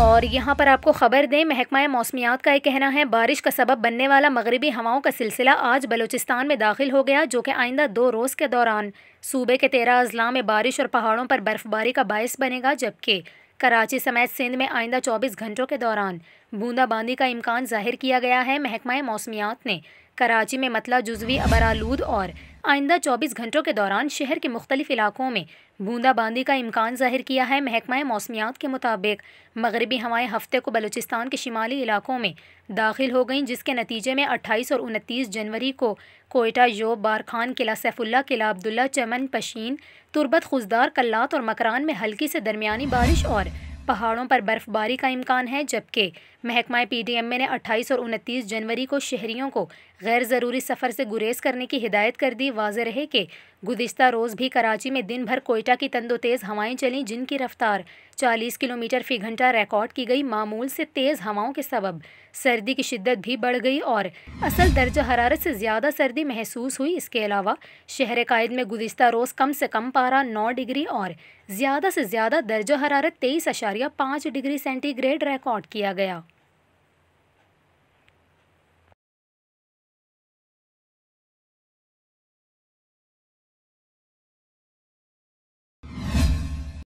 और यहाँ पर आपको खबर दें महकमा मौसमियात का एक कहना है बारिश का सबब बनने वाला मगरबी हवाओं का सिलसिला आज बलूचिस्तान में दाखिल हो गया जो कि आइंदा दो रोज़ के दौरान सूबे के तेरह अजला में बारिश और पहाड़ों पर बर्फबारी का बायस बनेगा जबकि कराची समेत सिंध में आइंदा चौबीस घंटों के दौरान बूंदाबांदी का इम्कान जाहिर किया गया है महकमा मौसमियात ने कराची में मतला जुजवी अबर आलूद और आइंदा 24 घंटों के दौरान शहर के मुख्तलिफ इलाकों में बूंदाबांदी का इम्कान जाहिर किया है महकमा मौसमियात के मुताबिक मगरबी हवाएं हफ्ते को बलूचिस्तान के शिमाली इलाकों में दाखिल हो गईं जिसके नतीजे में 28 और 29 जनवरी को कोयटा योब बारखान किला सैफुल्ला किला अब्दुल्ला चमन पशीन तुरबत खुशदार कल्लात और मकरान में हल्की से दरमिया बारिश और पहाड़ों पर बर्फबारी का इम्कान है जबकि महकमा पीडीएमए ने 28 और 29 जनवरी को शहरियों को गैर ज़रूरी सफ़र से गुरेज करने की हिदायत कर दी वाज रहे कि गुज़्त रोज़ भी कराची में दिन भर कोयटा की तंदोतेज़ हवाएं चलें जिनकी रफ्तार 40 किलोमीटर फ़ी घंटा रिकॉर्ड की गई मामूल से तेज़ हवाओं के सबब सर्दी की शिद्दत भी बढ़ गई और असल दर्जा हरारत से ज़्यादा सर्दी महसूस हुई इसके अलावा शहर कायद में गुज्त रोज़ कम से कम पारा नौ डिग्री और ज़्यादा से ज़्यादा दर्जा हरारत तेईस अशारिया पाँच डिग्री सेंटीग्रेड रिकॉर्ड किया गया